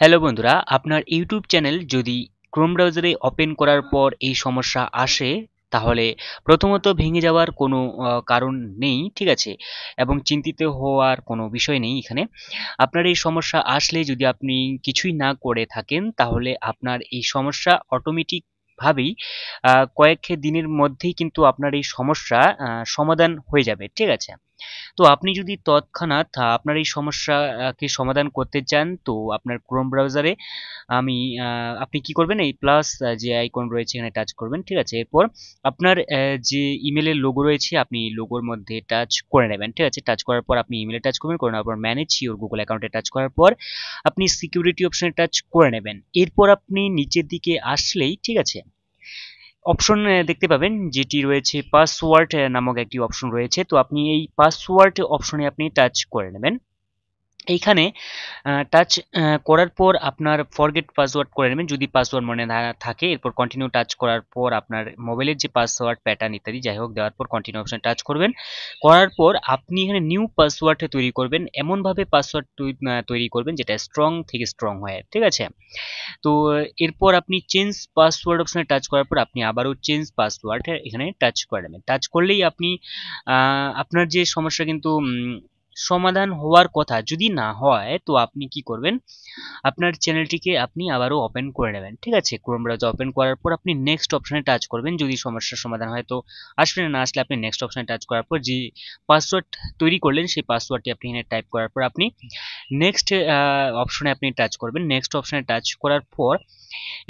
hello বন্ধুরা আপনার YouTube channel যদি ক্রোম ব্রাউজারে ওপেন করার পর এই সমস্যা আসে তাহলে প্রথমত ভেঙে যাওয়ার কোনো কারণ নেই ঠিক আছে এবং চিন্তিত হওয়ার কোনো বিষয় নেই এখানে আপনার এই সমস্যা আসলে যদি আপনি কিছুই না করে থাকেন তাহলে আপনার এই সমস্যা অটোমেটিক ভাবেই কয়েক দিনের মধ্যেই কিন্তু আপনার এই সমস্যা সমাধান হয়ে যাবে ঠিক আছে তো আপনি যদি তৎক্ষণাৎ আপনার এই সমস্যাকে সমাধান করতে চান তো আপনার ক্রোম ব্রাউজারে আমি আপনি কি করবেন এই প্লাস যে আইকন রয়েছে এখানে টাচ করবেন ঠিক আছে এরপর আপনার যে ইমেলের লোগো রয়েছে আপনি লোগোর মধ্যে টাচ করে নেবেন ঠিক আছে টাচ করার পর আপনি ইমেলে টাচ করবেন করে নেওয়ার পর ম্যানেজ ইউর গুগল অ্যাকাউন্টে টাচ করার পর আপনি সিকিউরিটি অপশানে টাচ করে নেবেন এরপর আপনি নিচের দিকে আসলেই ঠিক আছে অপশন দেখতে পাবেন যেটি রয়েছে পাসওয়ার্ড নামক একটি অপশন রয়েছে তো আপনি এই পাসওয়ার্ড অপশনে আপনি টাচ করে নেবেন এইখানে টাচ করার পর আপনার ফরগেট পাসওয়ার্ড করে নেবেন যদি পাসওয়ার্ড মনে না থাকে এরপর কন্টিনিউ টাচ করার পর আপনার মোবাইলের যে পাসওয়ার্ড প্যাটার্ন ইত্যাদি যাই হোক দেওয়ার পর কন্টিনিউ অপশান টাচ করবেন করার পর আপনি এখানে নিউ পাসওয়ার্ড তৈরি করবেন এমনভাবে পাসওয়ার্ড তৈরি করবেন যেটা স্ট্রং থেকে স্ট্রং হয় ঠিক আছে তো এরপর আপনি চেঞ্জ পাসওয়ার্ড অপশানে টাচ করার পর আপনি আবারও চেঞ্জ পাসওয়ার্ড এখানে টাচ করে নেবেন টাচ করলেই আপনি আপনার যে সমস্যা কিন্তু সমাধান হওয়ার কথা যদি না হয় তো আপনি কি করবেন আপনার চ্যানেলটিকে আপনি আবারও ওপেন করে নেবেন ঠিক আছে ক্রোম ব্রাউজার ওপেন করার পর আপনি নেক্সট অপশানে টাচ করবেন যদি সমস্যার সমাধান হয় তো আসবেন না আসলে আপনি নেক্সট অপশানে টাচ করার পর যে পাসওয়ার্ড তৈরি করলেন সেই পাসওয়ার্ডটি আপনি এখানে টাইপ করার পর আপনি নেক্সট অপশানে আপনি টাচ করবেন নেক্সট অপশানে টাচ করার পর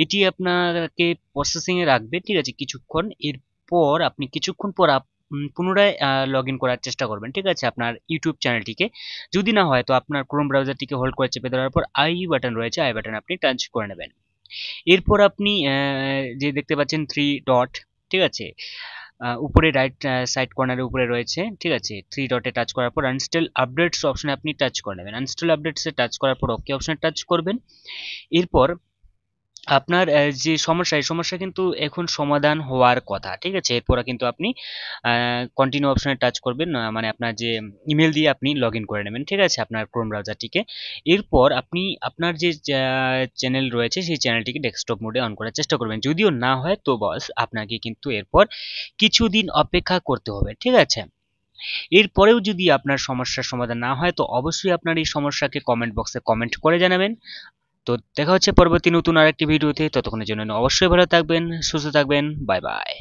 এটি আপনাকে প্রসেসিংয়ে রাখবে ঠিক আছে কিছুক্ষণ এরপর আপনি কিছুক্ষণ পর পুনরায় লগ ইন করার চেষ্টা করবেন ঠিক আছে আপনার ইউটিউব চ্যানেলটিকে যদি না হয় তো আপনার ক্রোম ব্রাউজারটিকে হোল্ড করে চেপে ধরার পর আই বাটন রয়েছে আই বাটন আপনি টাচ করে নেবেন এরপর আপনি যে দেখতে পাচ্ছেন থ্রি ডট ঠিক আছে উপরে রাইট সাইড কর্নারের উপরে রয়েছে ঠিক আছে থ্রি ডটে টাচ করার পর আনস্টেল আপডেটস অপশানে আপনি টাচ করে নেবেন আনস্টেল আপডেটসে টাচ করার পর ওকে অপশনে টাচ করবেন এরপর আপনার যে সমস্যা এই সমস্যা কিন্তু এখন সমাধান হওয়ার কথা ঠিক আছে এরপরে কিন্তু আপনি কন্টিনিউ অপশনে টাচ করবেন মানে আপনার যে ইমেল দিয়ে আপনি লগ করে নেবেন ঠিক আছে আপনার ক্রোম ব্রাউজারটিকে এরপর আপনি আপনার যে চ্যানেল রয়েছে সেই চ্যানেলটিকে ডেস্কটপ মোডে অন করার চেষ্টা করবেন যদিও না হয় তো বস আপনাকে কিন্তু এরপর কিছুদিন অপেক্ষা করতে হবে ঠিক আছে এরপরেও যদি আপনার সমস্যার সমাধান না হয় তো অবশ্যই আপনার এই সমস্যাকে কমেন্ট বক্সে কমেন্ট করে জানাবেন তো দেখা হচ্ছে পরবর্তী নতুন আরেকটি ভিডিওতে ততক্ষণের জন্য অবশ্যই ভালো থাকবেন সুস্থ থাকবেন বাই বাই